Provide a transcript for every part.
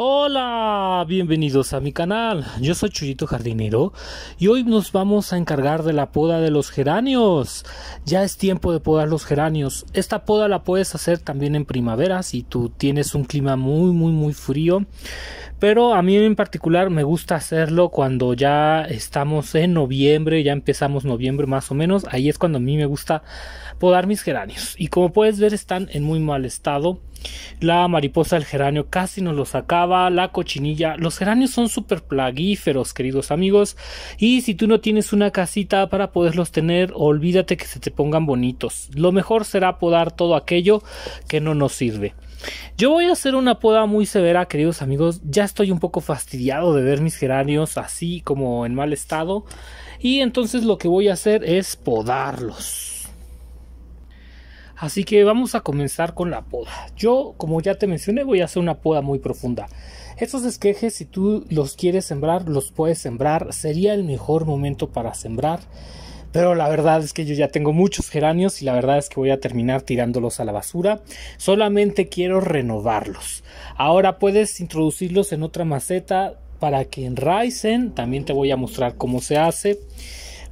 Hola, bienvenidos a mi canal. Yo soy Chuyito Jardinero y hoy nos vamos a encargar de la poda de los geranios. Ya es tiempo de podar los geranios. Esta poda la puedes hacer también en primavera si tú tienes un clima muy muy muy frío. Pero a mí en particular me gusta hacerlo cuando ya estamos en noviembre, ya empezamos noviembre más o menos. Ahí es cuando a mí me gusta podar mis geranios. Y como puedes ver están en muy mal estado. La mariposa del geranio casi nos los acaba la cochinilla. Los geranios son súper plaguíferos, queridos amigos. Y si tú no tienes una casita para poderlos tener, olvídate que se te pongan bonitos. Lo mejor será podar todo aquello que no nos sirve. Yo voy a hacer una poda muy severa, queridos amigos. Ya estoy un poco fastidiado de ver mis geranios así como en mal estado. Y entonces lo que voy a hacer es podarlos. Así que vamos a comenzar con la poda. Yo, como ya te mencioné, voy a hacer una poda muy profunda. Estos esquejes, si tú los quieres sembrar, los puedes sembrar. Sería el mejor momento para sembrar. Pero la verdad es que yo ya tengo muchos geranios y la verdad es que voy a terminar tirándolos a la basura. Solamente quiero renovarlos. Ahora puedes introducirlos en otra maceta para que enraicen. También te voy a mostrar cómo se hace.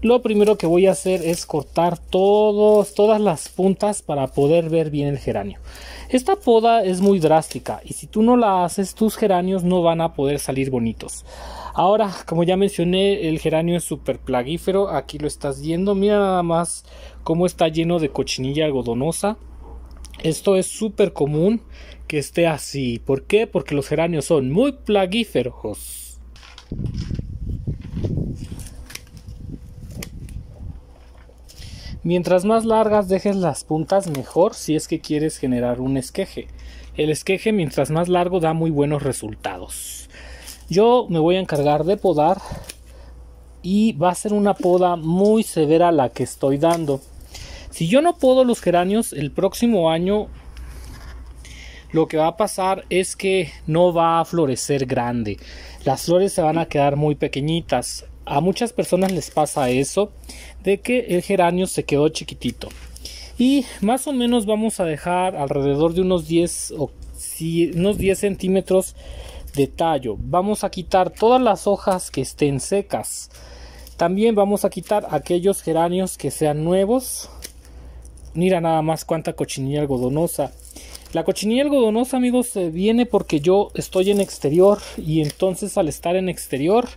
Lo primero que voy a hacer es cortar todos, todas las puntas para poder ver bien el geranio. Esta poda es muy drástica y si tú no la haces tus geranios no van a poder salir bonitos. Ahora, como ya mencioné, el geranio es súper plaguífero. Aquí lo estás viendo. Mira nada más cómo está lleno de cochinilla algodonosa. Esto es súper común que esté así. ¿Por qué? Porque los geranios son muy plaguíferos. Mientras más largas dejes las puntas mejor si es que quieres generar un esqueje. El esqueje mientras más largo da muy buenos resultados. Yo me voy a encargar de podar y va a ser una poda muy severa la que estoy dando. Si yo no podo los geranios el próximo año lo que va a pasar es que no va a florecer grande. Las flores se van a quedar muy pequeñitas. A muchas personas les pasa eso de que el geranio se quedó chiquitito. Y más o menos vamos a dejar alrededor de unos 10 o 10 centímetros de tallo. Vamos a quitar todas las hojas que estén secas. También vamos a quitar aquellos geranios que sean nuevos. Mira nada más cuánta cochinilla algodonosa. La cochinilla algodonosa, amigos, viene porque yo estoy en exterior y entonces al estar en exterior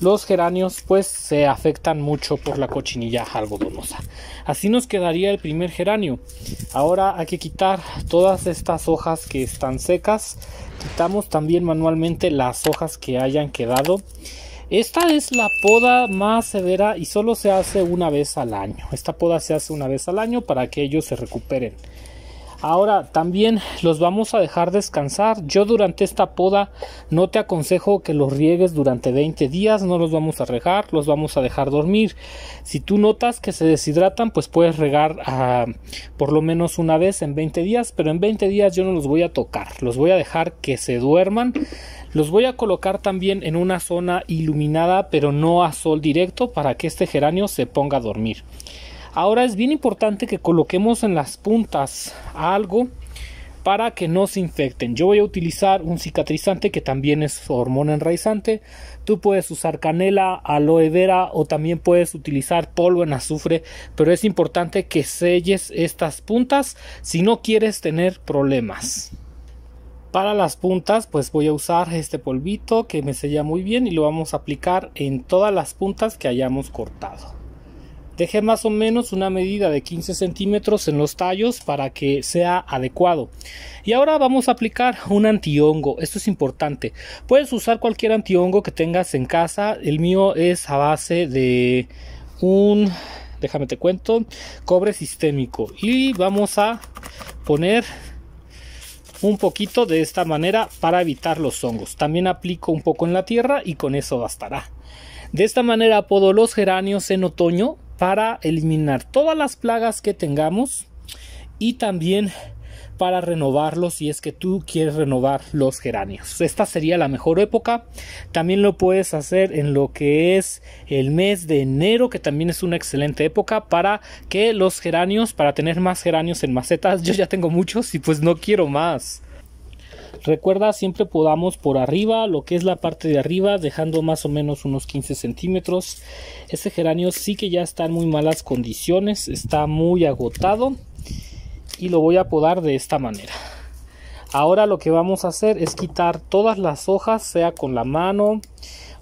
los geranios pues se afectan mucho por la cochinilla algodonosa. Así nos quedaría el primer geranio. Ahora hay que quitar todas estas hojas que están secas. Quitamos también manualmente las hojas que hayan quedado. Esta es la poda más severa y solo se hace una vez al año. Esta poda se hace una vez al año para que ellos se recuperen. Ahora también los vamos a dejar descansar. Yo durante esta poda no te aconsejo que los riegues durante 20 días, no los vamos a regar, los vamos a dejar dormir. Si tú notas que se deshidratan, pues puedes regar ah, por lo menos una vez en 20 días, pero en 20 días yo no los voy a tocar, los voy a dejar que se duerman. Los voy a colocar también en una zona iluminada, pero no a sol directo, para que este geranio se ponga a dormir. Ahora es bien importante que coloquemos en las puntas algo para que no se infecten. Yo voy a utilizar un cicatrizante que también es hormona enraizante. Tú puedes usar canela, aloe vera o también puedes utilizar polvo en azufre, pero es importante que selles estas puntas si no quieres tener problemas. Para las puntas pues voy a usar este polvito que me sella muy bien y lo vamos a aplicar en todas las puntas que hayamos cortado. Deje más o menos una medida de 15 centímetros en los tallos para que sea adecuado. Y ahora vamos a aplicar un antihongo. Esto es importante. Puedes usar cualquier antihongo que tengas en casa. El mío es a base de un, déjame te cuento, cobre sistémico. Y vamos a poner un poquito de esta manera para evitar los hongos. También aplico un poco en la tierra y con eso bastará. De esta manera podo los geranios en otoño para eliminar todas las plagas que tengamos y también para renovarlos si es que tú quieres renovar los geranios. Esta sería la mejor época. También lo puedes hacer en lo que es el mes de enero, que también es una excelente época para que los geranios, para tener más geranios en macetas, yo ya tengo muchos y pues no quiero más. Recuerda, siempre podamos por arriba, lo que es la parte de arriba, dejando más o menos unos 15 centímetros. Este geranio sí que ya está en muy malas condiciones, está muy agotado y lo voy a podar de esta manera. Ahora lo que vamos a hacer es quitar todas las hojas, sea con la mano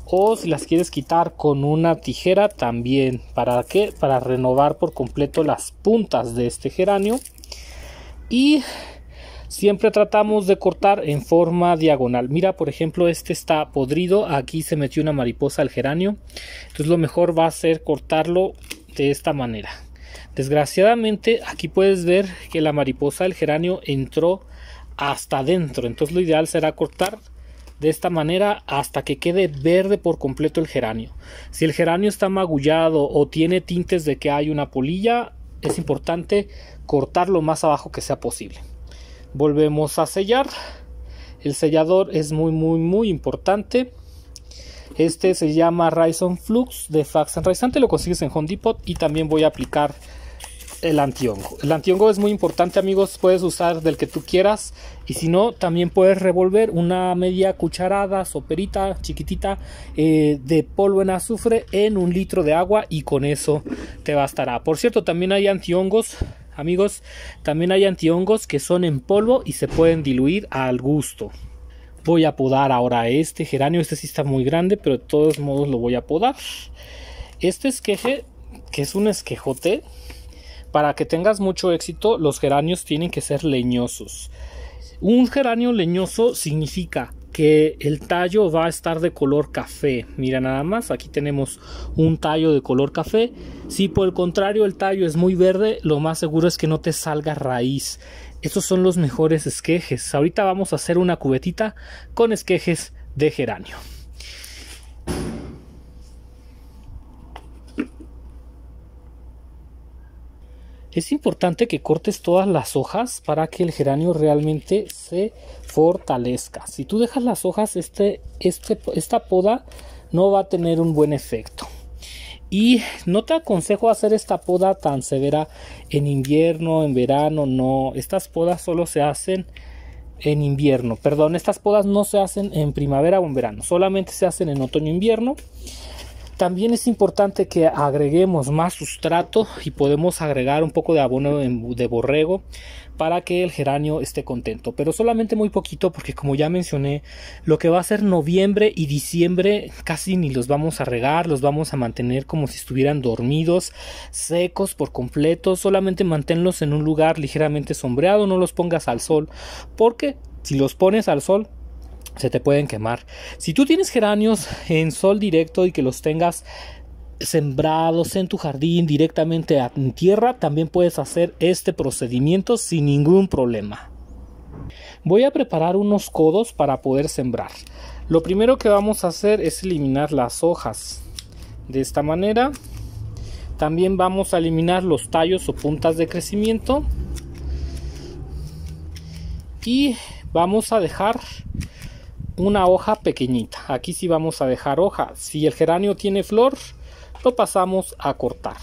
o si las quieres quitar con una tijera también. ¿Para qué? Para renovar por completo las puntas de este geranio. Y Siempre tratamos de cortar en forma diagonal. Mira, por ejemplo, este está podrido. Aquí se metió una mariposa al geranio. Entonces lo mejor va a ser cortarlo de esta manera. Desgraciadamente, aquí puedes ver que la mariposa del geranio entró hasta adentro. Entonces lo ideal será cortar de esta manera hasta que quede verde por completo el geranio. Si el geranio está magullado o tiene tintes de que hay una polilla, es importante cortarlo más abajo que sea posible volvemos a sellar el sellador es muy muy muy importante este se llama Ryzen Flux de Fax Rizante. lo consigues en Home Depot y también voy a aplicar el hongo el antihongo es muy importante amigos puedes usar del que tú quieras y si no también puedes revolver una media cucharada soperita chiquitita eh, de polvo en azufre en un litro de agua y con eso te bastará por cierto también hay antihongos Amigos, también hay antihongos que son en polvo y se pueden diluir al gusto. Voy a podar ahora este geranio. Este sí está muy grande, pero de todos modos lo voy a podar. Este esqueje, que es un esquejote, para que tengas mucho éxito, los geranios tienen que ser leñosos. Un geranio leñoso significa que el tallo va a estar de color café. Mira nada más, aquí tenemos un tallo de color café. Si por el contrario el tallo es muy verde, lo más seguro es que no te salga raíz. Estos son los mejores esquejes. Ahorita vamos a hacer una cubetita con esquejes de geranio. Es importante que cortes todas las hojas para que el geranio realmente se fortalezca. Si tú dejas las hojas, este, este, esta poda no va a tener un buen efecto. Y no te aconsejo hacer esta poda tan severa en invierno, en verano, no. Estas podas solo se hacen en invierno. Perdón, estas podas no se hacen en primavera o en verano, solamente se hacen en otoño e invierno. También es importante que agreguemos más sustrato y podemos agregar un poco de abono de borrego para que el geranio esté contento, pero solamente muy poquito porque como ya mencioné, lo que va a ser noviembre y diciembre casi ni los vamos a regar, los vamos a mantener como si estuvieran dormidos, secos por completo, solamente manténlos en un lugar ligeramente sombreado, no los pongas al sol, porque si los pones al sol se te pueden quemar. Si tú tienes geranios en sol directo y que los tengas sembrados en tu jardín directamente a tierra, también puedes hacer este procedimiento sin ningún problema. Voy a preparar unos codos para poder sembrar. Lo primero que vamos a hacer es eliminar las hojas. De esta manera, también vamos a eliminar los tallos o puntas de crecimiento. Y vamos a dejar una hoja pequeñita. Aquí sí vamos a dejar hoja. Si el geranio tiene flor, lo pasamos a cortar.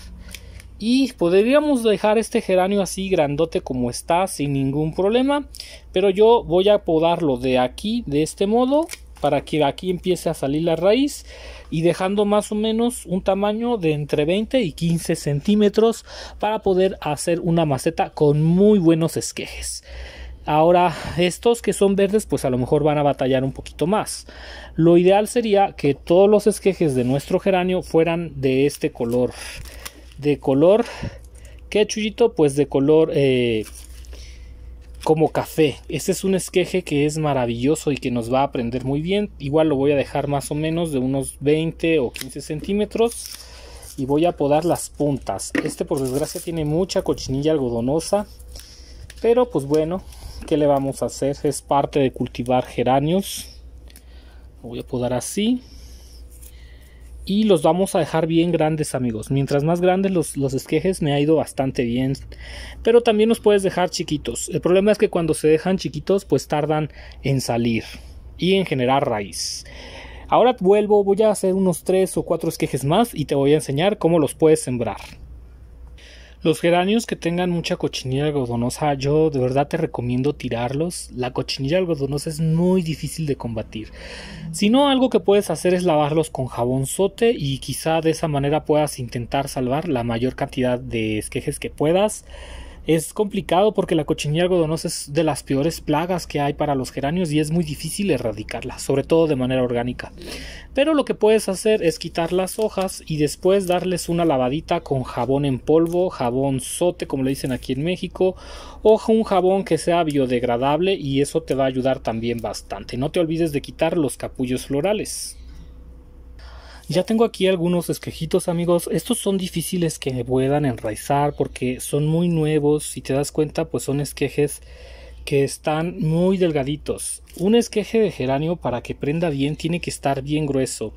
Y podríamos dejar este geranio así grandote como está sin ningún problema. Pero yo voy a podarlo de aquí, de este modo, para que aquí empiece a salir la raíz. Y dejando más o menos un tamaño de entre 20 y 15 centímetros para poder hacer una maceta con muy buenos esquejes. Ahora, estos que son verdes, pues a lo mejor van a batallar un poquito más. Lo ideal sería que todos los esquejes de nuestro geranio fueran de este color. De color, ¿qué chullito? Pues de color eh, como café. Este es un esqueje que es maravilloso y que nos va a aprender muy bien. Igual lo voy a dejar más o menos de unos 20 o 15 centímetros. Y voy a podar las puntas. Este por desgracia tiene mucha cochinilla algodonosa pero pues bueno, ¿qué le vamos a hacer? Es parte de cultivar geranios. voy a podar así. Y los vamos a dejar bien grandes amigos. Mientras más grandes los, los esquejes me ha ido bastante bien. Pero también los puedes dejar chiquitos. El problema es que cuando se dejan chiquitos pues tardan en salir y en generar raíz. Ahora vuelvo, voy a hacer unos 3 o 4 esquejes más y te voy a enseñar cómo los puedes sembrar. Los geranios que tengan mucha cochinilla algodonosa, yo de verdad te recomiendo tirarlos. La cochinilla algodonosa es muy difícil de combatir. Si no, algo que puedes hacer es lavarlos con jabón sote y quizá de esa manera puedas intentar salvar la mayor cantidad de esquejes que puedas. Es complicado porque la cochinilla algodonosa es de las peores plagas que hay para los geranios y es muy difícil erradicarla, sobre todo de manera orgánica. Pero lo que puedes hacer es quitar las hojas y después darles una lavadita con jabón en polvo, jabón sote como le dicen aquí en México, o un jabón que sea biodegradable y eso te va a ayudar también bastante. No te olvides de quitar los capullos florales. Ya tengo aquí algunos esquejitos amigos, estos son difíciles que puedan enraizar porque son muy nuevos, si te das cuenta pues son esquejes que están muy delgaditos. Un esqueje de geranio para que prenda bien tiene que estar bien grueso.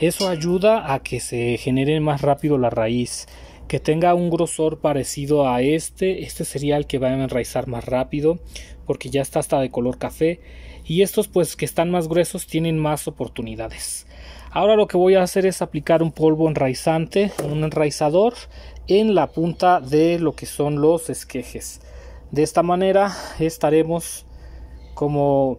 Eso ayuda a que se genere más rápido la raíz, que tenga un grosor parecido a este, este sería el que va a enraizar más rápido porque ya está hasta de color café y estos pues que están más gruesos tienen más oportunidades. Ahora lo que voy a hacer es aplicar un polvo enraizante, un enraizador en la punta de lo que son los esquejes. De esta manera estaremos como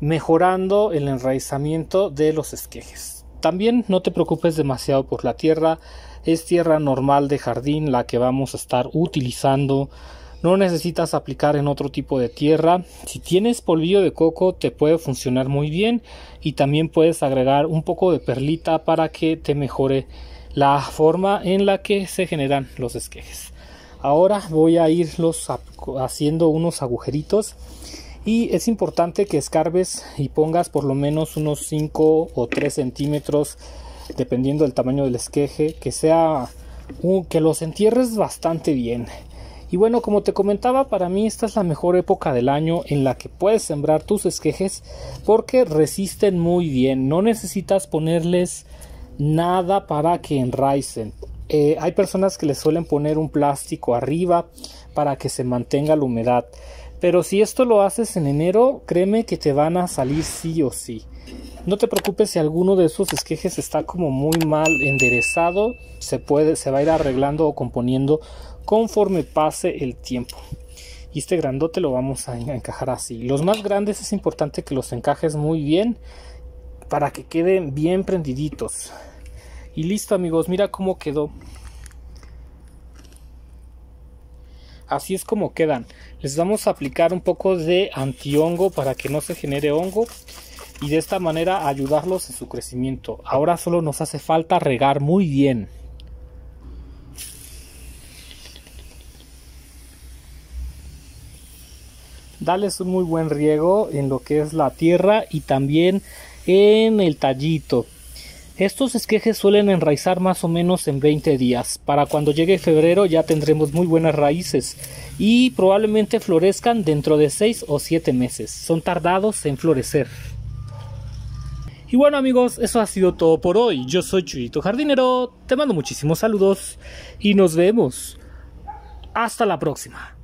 mejorando el enraizamiento de los esquejes. También no te preocupes demasiado por la tierra, es tierra normal de jardín la que vamos a estar utilizando no necesitas aplicar en otro tipo de tierra. Si tienes polvillo de coco te puede funcionar muy bien y también puedes agregar un poco de perlita para que te mejore la forma en la que se generan los esquejes. Ahora voy a irlos haciendo unos agujeritos y es importante que escarbes y pongas por lo menos unos 5 o 3 centímetros dependiendo del tamaño del esqueje que sea que los entierres bastante bien y bueno, como te comentaba, para mí esta es la mejor época del año en la que puedes sembrar tus esquejes porque resisten muy bien, no necesitas ponerles nada para que enraicen. Eh, hay personas que le suelen poner un plástico arriba para que se mantenga la humedad. Pero si esto lo haces en enero, créeme que te van a salir sí o sí. No te preocupes si alguno de esos esquejes está como muy mal enderezado, se puede, se va a ir arreglando o componiendo conforme pase el tiempo. Y este grandote lo vamos a encajar así. Los más grandes es importante que los encajes muy bien para que queden bien prendiditos. Y listo amigos, mira cómo quedó. Así es como quedan. Les vamos a aplicar un poco de antihongo para que no se genere hongo y de esta manera ayudarlos en su crecimiento. Ahora solo nos hace falta regar muy bien. es un muy buen riego en lo que es la tierra y también en el tallito. Estos esquejes suelen enraizar más o menos en 20 días. Para cuando llegue febrero ya tendremos muy buenas raíces y probablemente florezcan dentro de 6 o 7 meses. Son tardados en florecer. Y bueno amigos, eso ha sido todo por hoy. Yo soy Chuyito Jardinero, te mando muchísimos saludos y nos vemos. Hasta la próxima.